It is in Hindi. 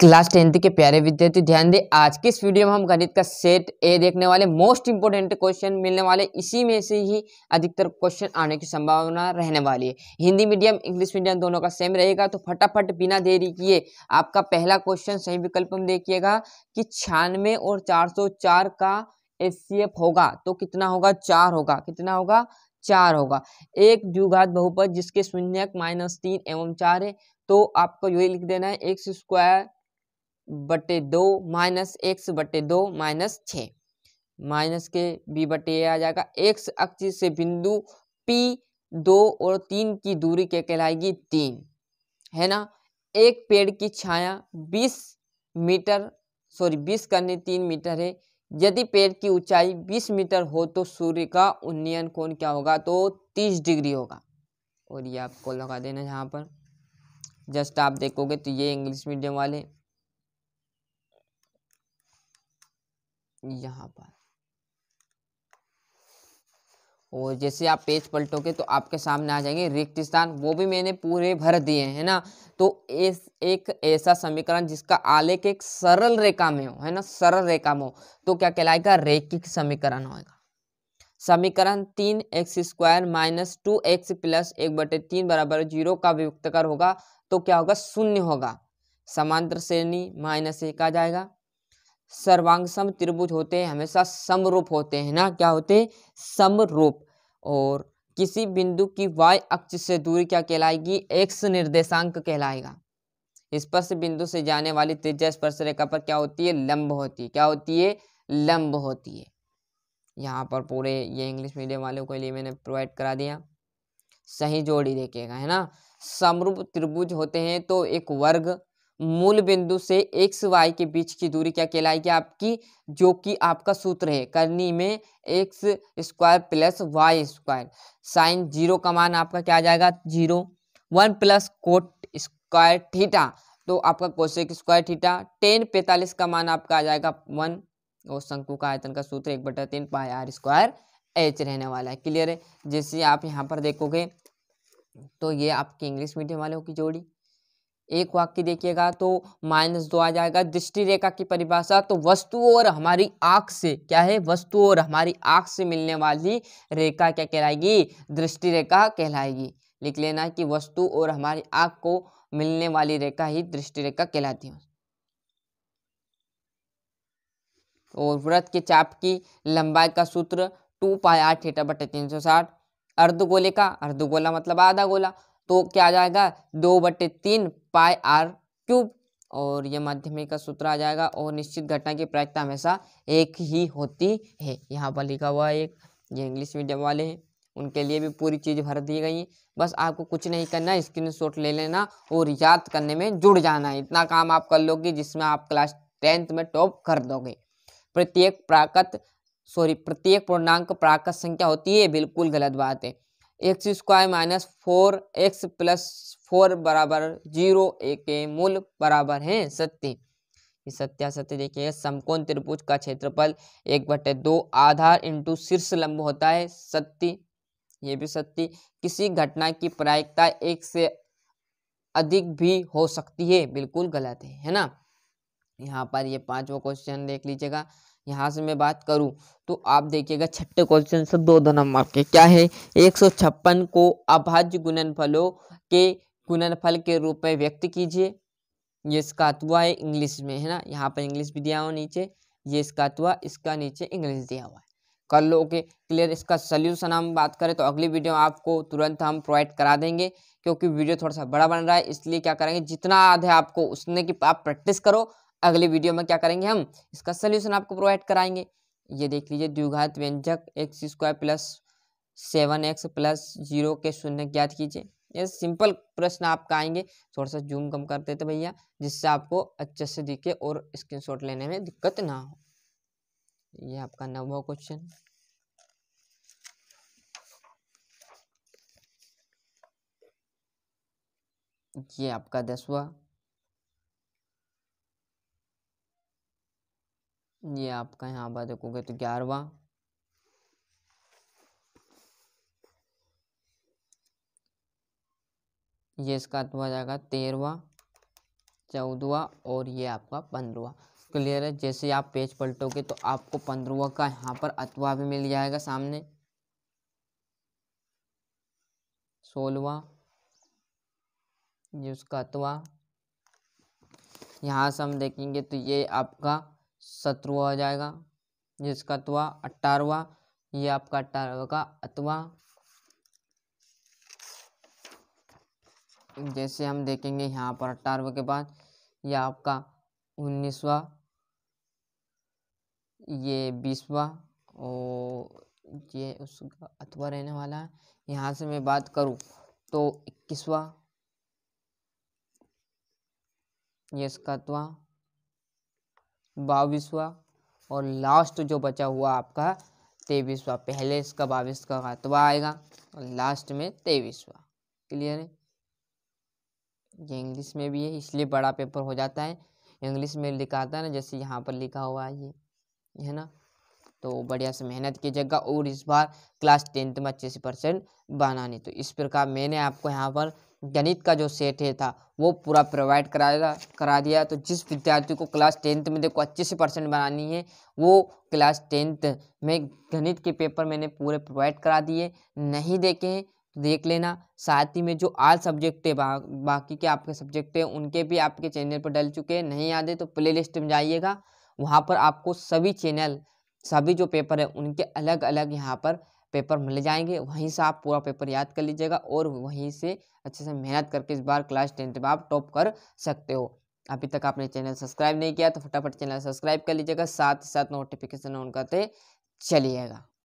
क्लास टेंथ के प्यारे विद्यार्थी ध्यान दें आज की इस वीडियो में हम गणित का सेट ए देखने वाले मोस्ट इंपोर्टेंट क्वेश्चन मिलने वाले इसी में से ही अधिकतर क्वेश्चन आने की संभावना रहने वाली है हिंदी मीडियम इंग्लिश मीडियम दोनों का सेम रहेगा तो फटाफट बिना देरी किए आपका पहला क्वेश्चन सही विकल्प में देखिएगा कि छियानवे और चार का एस होगा तो कितना होगा चार होगा कितना होगा चार होगा एक द्विघात बहुपद जिसके शून्यक माइनस तीन एवं चार है तो आपको यही लिख देना है एक्स स्क्वायर बटे दो माइनस एक्स बटे दो माइनस छ माइनस के बी बटे ए आ जाएगा एक्स अक्ष से बिंदु पी दो और तीन की दूरी क्या कहलाएगी तीन है ना एक पेड़ की छाया बीस मीटर सॉरी बीस करने तीन मीटर है यदि पेड़ की ऊंचाई बीस मीटर हो तो सूर्य का उन्नयन कोण क्या होगा तो तीस डिग्री होगा और ये आपको लगा देना यहाँ पर जस्ट आप देखोगे तो ये इंग्लिश मीडियम वाले यहाँ पर और जैसे आप पेज पलटोगे तो आपके सामने आ जाएंगे रिक्त स्थान वो भी मैंने पूरे भर दिए हैं ना तो एस, एक ऐसा समीकरण जिसका आलेख एक सरल रेखा में हो है ना सरल रेखा में हो तो क्या कहलाएगा रेखिक समीकरण होगा समीकरण तीन x square minus two x plus एक बटे तीन बराबर जीरो का कर होगा तो क्या होगा शून्य होगा समांतर श्रेणी माइनस एक आ जाएगा सम त्रिभुज होते हैं हमेशा समरूप होते हैं ना क्या होते हैं समरूप और किसी बिंदु की वाई अक्ष से दूरी क्या कहलाएगी एक्स निर्देशांक कहलाएगा स्पर्श बिंदु से जाने वाली त्रिज्या स्पर्श रेखा पर क्या होती है लंब होती है क्या होती है लंब होती है यहाँ पर पूरे ये इंग्लिश मीडियम वालों के लिए मैंने प्रोवाइड करा दिया सही जोड़ी देखिएगा है ना समरूप त्रिभुज होते हैं तो एक वर्ग मूल बिंदु से एक्स वाई के बीच की दूरी क्या कहलाएगी आपकी जो कि आपका सूत्र है करनी में x square plus y square sine zero का मान आपका क्या आ जाएगा zero one plus cot square theta तो आपका कोशेक स्क्वायर थीटा टेन पैंतालीस का मान आपका आ जाएगा वन और शंकु का आयतन का सूत्र एक बटा तीन पाई आर स्क्वायर एच रहने वाला है क्लियर है जैसे आप यहाँ पर देखोगे तो ये आपकी इंग्लिश मीडियम वालों की जोड़ी एक वाक्य देखिएगा तो माइनस दो आ जाएगा दृष्टि रेखा की परिभाषा तो वस्तु और हमारी आंख से क्या है वस्तु और हमारी आंख से मिलने वाली रेखा क्या कहलाएगी दृष्टि रेखा कहलाएगी लिख लेना कि वस्तु और हमारी आंख को मिलने वाली रेखा ही दृष्टि रेखा कहलाती है और व्रत के चाप की लंबाई का सूत्र टू पाई आठ थीटा बटे तीन सौ साठ अर्धगोले का अर्धगोला मतलब आधा गोला तो क्या आ जाएगा दो बटे तीन पाई आर क्यूब और यह माध्यमिक का सूत्र आ जाएगा और निश्चित घटना की प्रायिकता हमेशा एक ही होती है यहाँ पर लिखा हुआ है एक ये इंग्लिश मीडियम वाले हैं उनके लिए भी पूरी चीज़ भर दी गई है बस आपको कुछ नहीं करना स्क्रीन शॉट ले लेना और याद करने में जुड़ जाना है इतना काम आप कर लोगे जिसमें आप क्लास टेंथ में टॉप कर दोगे प्रत्येक प्राकृत सॉरी प्रत्येक पूर्णांक प्राकृत संख्या होती है बिल्कुल गलत बात है x square minus four x plus four बराबर जीरो ए के मूल बराबर हैं सत्य सत्य सत्य देखिए समकोण त्रिभुज का क्षेत्रफल एक बटे दो आधार इंटू शीर्ष लंब होता है सत्य ये भी सत्य किसी घटना की प्रायिकता एक से अधिक भी हो सकती है बिल्कुल गलत है है ना यहाँ पर ये पांचवा क्वेश्चन देख लीजिएगा यहाँ से मैं बात करूँ तो आप देखिएगा छठे क्वेश्चन से दो दो नंबर के क्या है एक सौ छप्पन को अभाज्य गुणनफलों के गुणनफल के रूप में व्यक्त कीजिए ये इसका अतवा है इंग्लिश में है ना यहाँ पर इंग्लिश भी दिया हुआ नीचे ये इसका अतवा इसका नीचे इंग्लिश दिया हुआ है कर लो ओके क्लियर इसका सल्यूशन हम बात करें तो अगली वीडियो आपको तुरंत हम प्रोवाइड करा देंगे क्योंकि वीडियो थोड़ा सा बड़ा बन रहा है इसलिए क्या करेंगे जितना याद है आपको उसने की आप प्रैक्टिस करो अगले वीडियो में क्या करेंगे हम इसका सोल्यूशन आपको प्रोवाइड कराएंगे ये देख लीजिए द्विघात व्यंजक x square plus seven x plus zero के शून्य ज्ञात कीजिए ये सिंपल प्रश्न आपका आएंगे थोड़ा सा जूम कम कर देते तो भैया जिससे आपको अच्छे से दिखे और स्क्रीनशॉट लेने में दिक्कत ना हो ये आपका नवा क्वेश्चन ये आपका दसवा ये आपका यहाँ पर देखोगे तो ग्यारहवा ये इसका तो आ जाएगा तेरहवा चौदवा और ये आपका पंद्रवा क्लियर है जैसे आप पेज पलटोगे तो आपको पंद्रवा का यहाँ पर अतवा भी मिल जाएगा सामने सोलवा ये उसका अतवा यहाँ से हम देखेंगे तो ये आपका सत्रवा हो जाएगा जिसका अतवा अट्ठारवा ये आपका अट्ठारह का अतवा जैसे हम देखेंगे यहाँ पर अट्ठारहवा के बाद यह आपका उन्नीसवा ये बीसवा और ये उसका अतवा रहने वाला है यहाँ से मैं बात करूँ तो इक्कीसवा ये इसका अतवा बाविसवा और लास्ट जो बचा हुआ आपका तेईसवा पहले इसका बाविस का खातवा आएगा और लास्ट में तेईसवा क्लियर है ये इंग्लिश में भी है इसलिए बड़ा पेपर हो जाता है इंग्लिश में लिखा आता है ना जैसे यहाँ पर लिखा हुआ है ये है ना तो बढ़िया से मेहनत कीजिएगा और इस बार क्लास टेंथ में अच्छे से परसेंट बनानी तो इस प्रकार मैंने आपको यहाँ पर गणित का जो सेट है था वो पूरा प्रोवाइड कराया करा दिया तो जिस विद्यार्थी को क्लास टेंथ में देखो अच्छे से परसेंट बनानी है वो क्लास टेंथ में गणित के पेपर मैंने पूरे प्रोवाइड करा दिए नहीं देखे हैं तो देख लेना साथ ही में जो आल सब्जेक्ट है बा, बाकी के आपके सब्जेक्ट है उनके भी आपके चैनल पर डल चुके हैं नहीं याद है तो प्ले लिस्ट में जाइएगा वहाँ पर आपको सभी चैनल सभी जो पेपर है उनके अलग अलग यहाँ पर पेपर मिल जाएंगे वहीं से आप पूरा पेपर याद कर लीजिएगा और वहीं से अच्छे से मेहनत करके इस बार क्लास टेंथ में आप टॉप कर सकते हो अभी तक आपने चैनल सब्सक्राइब नहीं किया तो फटाफट चैनल सब्सक्राइब कर लीजिएगा साथ ही साथ नोटिफिकेशन ऑन करते चलिएगा